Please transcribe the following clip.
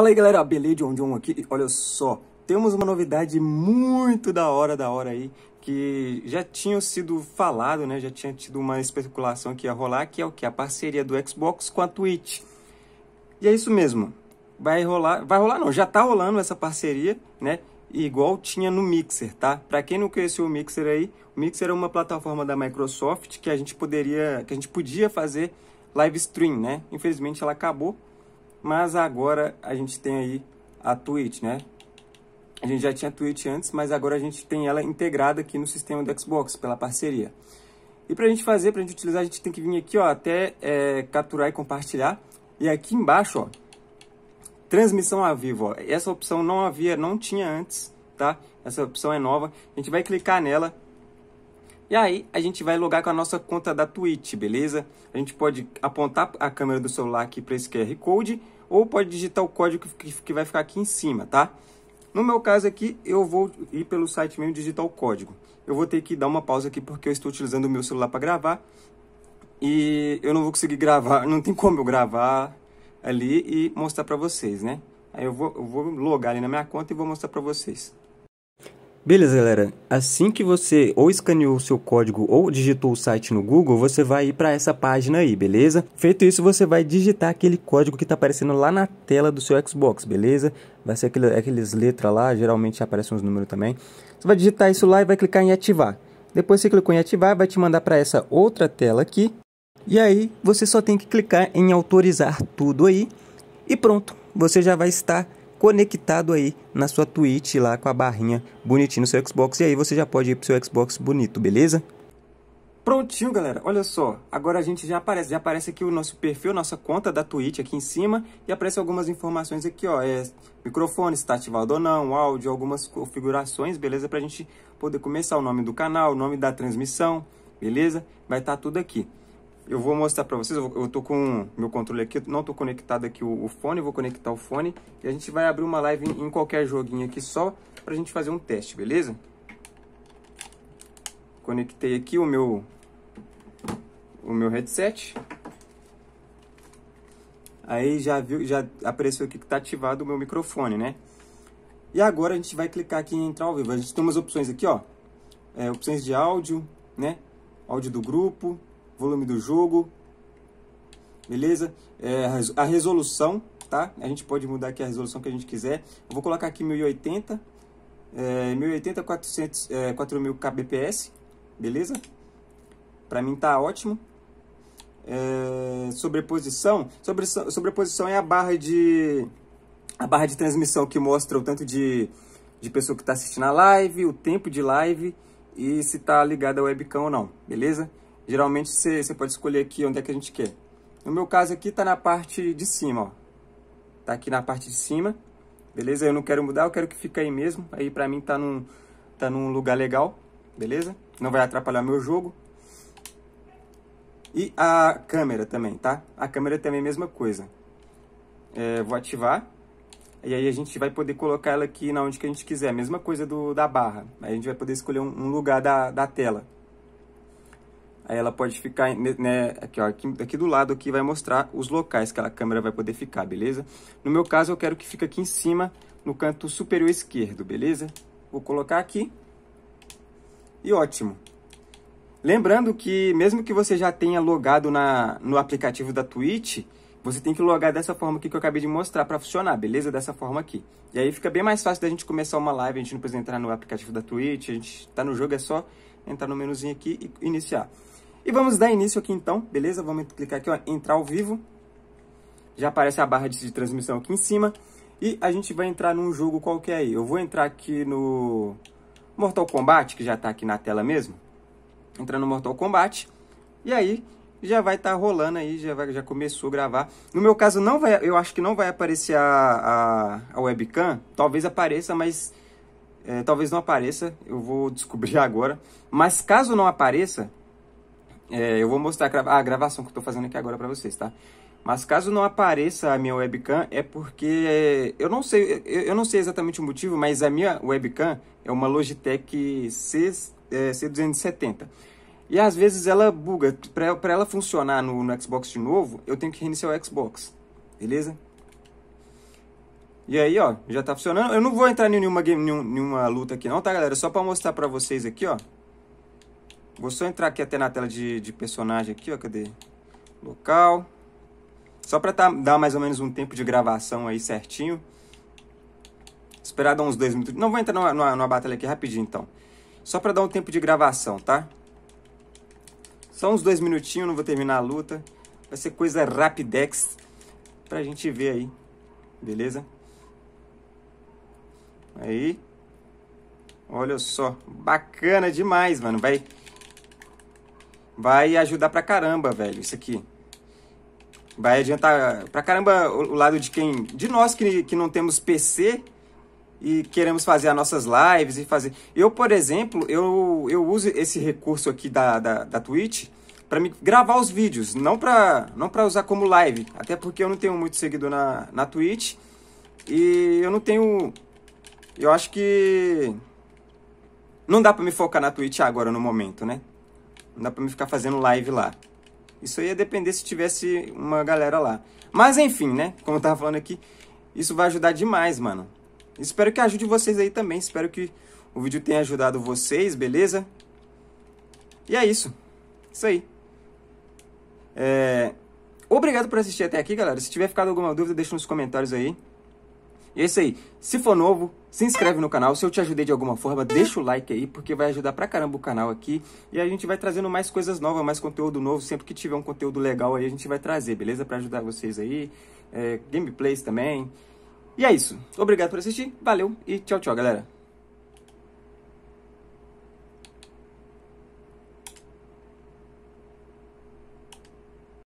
Fala aí galera, beleza? John John aqui. Olha só, temos uma novidade muito da hora, da hora aí, que já tinha sido falado, né? Já tinha tido uma especulação que ia rolar, que é o que? A parceria do Xbox com a Twitch. E é isso mesmo. Vai rolar, vai rolar não, já tá rolando essa parceria, né? Igual tinha no Mixer, tá? Para quem não conheceu o Mixer aí, o Mixer é uma plataforma da Microsoft que a gente poderia, que a gente podia fazer live stream, né? Infelizmente ela acabou, mas agora a gente tem aí a Twitch, né? A gente já tinha a Twitch antes, mas agora a gente tem ela integrada aqui no sistema do Xbox, pela parceria. E para a gente fazer, para a gente utilizar, a gente tem que vir aqui ó, até é, capturar e compartilhar. E aqui embaixo, ó, transmissão ao vivo. Ó. Essa opção não havia, não tinha antes, tá? Essa opção é nova. A gente vai clicar nela e aí a gente vai logar com a nossa conta da Twitch, beleza? A gente pode apontar a câmera do celular aqui para esse QR Code ou pode digitar o código que vai ficar aqui em cima, tá? No meu caso aqui, eu vou ir pelo site mesmo digitar o código. Eu vou ter que dar uma pausa aqui porque eu estou utilizando o meu celular para gravar e eu não vou conseguir gravar, não tem como eu gravar ali e mostrar para vocês, né? Aí eu vou, eu vou logar ali na minha conta e vou mostrar para vocês. Beleza, galera. Assim que você ou escaneou o seu código ou digitou o site no Google, você vai ir para essa página aí, beleza? Feito isso, você vai digitar aquele código que está aparecendo lá na tela do seu Xbox, beleza? Vai ser aquele, aqueles letras lá, geralmente aparecem uns números também. Você vai digitar isso lá e vai clicar em ativar. Depois você clicou em ativar, vai te mandar para essa outra tela aqui. E aí, você só tem que clicar em autorizar tudo aí e pronto, você já vai estar conectado aí na sua Twitch lá com a barrinha bonitinha no seu Xbox. E aí você já pode ir pro seu Xbox bonito, beleza? Prontinho, galera. Olha só. Agora a gente já aparece. Já aparece aqui o nosso perfil, nossa conta da Twitch aqui em cima. E aparece algumas informações aqui, ó. É microfone, se está ativado ou não, áudio, algumas configurações, beleza? Pra gente poder começar o nome do canal, o nome da transmissão, beleza? Vai estar tá tudo aqui. Eu vou mostrar para vocês, eu, estou com meu controle aqui, não estou conectado aqui o, o, fone, vou conectar o fone e a gente vai abrir uma live em, em qualquer joguinho aqui só para a gente fazer um teste, beleza? Conectei aqui o meu o meu headset. Aí já viu, já apareceu aqui que está ativado o meu microfone, né? E agora a gente vai clicar aqui em entrar ao vivo. A gente tem umas opções aqui, ó. É, opções de áudio, né? Áudio do grupo, volume do jogo, beleza? É, a resolução, tá? A gente pode mudar aqui a resolução que a gente quiser. Eu vou colocar aqui 1080, é, 1080 400, é, 4000 kbps, beleza? Para mim tá ótimo. É, sobreposição, sobre, sobreposição é a barra de a barra de transmissão que mostra o tanto de, de pessoa que está assistindo a live, o tempo de live e se está ligada a webcam ou não, beleza? Geralmente você, pode escolher aqui onde é que a gente quer. No meu caso aqui tá na parte de cima, ó. Tá aqui na parte de cima. Beleza? Eu não quero mudar, eu quero que fique aí mesmo. Aí pra mim tá num, tá num lugar legal, beleza? Não vai atrapalhar meu jogo. E a câmera também, tá? A câmera é também é a mesma coisa. É, vou ativar. E aí a gente vai poder colocar ela aqui na onde que a gente quiser. Mesma coisa do, da barra. Aí a gente vai poder escolher um, um lugar da, da tela. Aí ela pode ficar, né, aqui, ó, aqui, aqui, do lado aqui vai mostrar os locais que a câmera vai poder ficar, beleza? No meu caso, eu quero que fique aqui em cima, no canto superior esquerdo, beleza? Vou colocar aqui. E ótimo. Lembrando que, mesmo que você já tenha logado na, no aplicativo da Twitch, você tem que logar dessa forma aqui que eu acabei de mostrar para funcionar, beleza? Dessa forma aqui. E aí fica bem mais fácil da gente começar uma live, a gente não precisa entrar no aplicativo da Twitch, a gente tá no jogo, é só entrar no menuzinho aqui e iniciar. E vamos dar início aqui então, beleza? Vamos clicar aqui, ó, entrar ao vivo. Já aparece a barra de transmissão aqui em cima. E a gente vai entrar num jogo qualquer aí. Eu vou entrar aqui no Mortal Kombat, que já tá aqui na tela mesmo. Entrar no Mortal Kombat. E aí já vai estar tá rolando aí, já, vai, já começou a gravar. No meu caso, não vai, eu acho que não vai aparecer a, a, a webcam. Talvez apareça, mas é, talvez não apareça. Eu vou descobrir agora. Mas caso não apareça, é, eu vou mostrar a gravação que eu tô fazendo aqui agora para vocês, tá? Mas caso não apareça a minha webcam, é porque é, eu não sei, eu não sei exatamente o motivo, mas a minha webcam é uma Logitech C, é, C270. E às vezes ela buga. Para ela funcionar no, no Xbox de novo, eu tenho que reiniciar o Xbox. Beleza? E aí, ó, já tá funcionando. Eu não vou entrar em nenhuma, game, nenhuma luta aqui não, tá, galera? Só para mostrar para vocês aqui, ó. Vou só entrar aqui até na tela de, de personagem aqui, ó. Cadê? Local. Só para tá, dar mais ou menos um tempo de gravação aí certinho. Esperar dar uns dois minutos. Não vou entrar numa, numa, numa batalha aqui rapidinho, então. Só para dar um tempo de gravação, tá? Só uns dois minutinhos, não vou terminar a luta. Vai ser coisa rapidex pra gente ver aí. Beleza? Aí. Olha só. Bacana demais, mano. Vai vai ajudar pra caramba, velho, isso aqui. Vai adiantar pra caramba o, lado de quem. De nós que, que não temos PC e queremos fazer as nossas lives e fazer. Eu, por exemplo, eu, eu uso esse recurso aqui da, da, da Twitch para me gravar os vídeos, não para não para usar como live, até porque eu não tenho muito seguidor na, na Twitch e eu não tenho eu acho que não dá para me focar na Twitch agora no momento, né? Não dá pra me ficar fazendo live lá. Isso ia depender se tivesse uma galera lá. Mas enfim, né? Como eu tava falando aqui, isso vai ajudar demais, mano. Espero que ajude vocês aí também. Espero que o vídeo tenha ajudado vocês, beleza? E é isso. Isso aí. É... Obrigado por assistir até aqui, galera. Se tiver ficado alguma dúvida, deixa nos comentários aí. E é isso aí. Se for novo, se inscreve no canal. Se eu te ajudei de alguma forma, deixa o like aí, porque vai ajudar pra caramba o canal aqui. E a gente vai trazendo mais coisas novas, mais conteúdo novo. Sempre que tiver um conteúdo legal aí, a gente vai trazer, beleza? Pra ajudar vocês aí. É, gameplays também. E é isso. Obrigado por assistir, valeu e tchau, tchau, galera.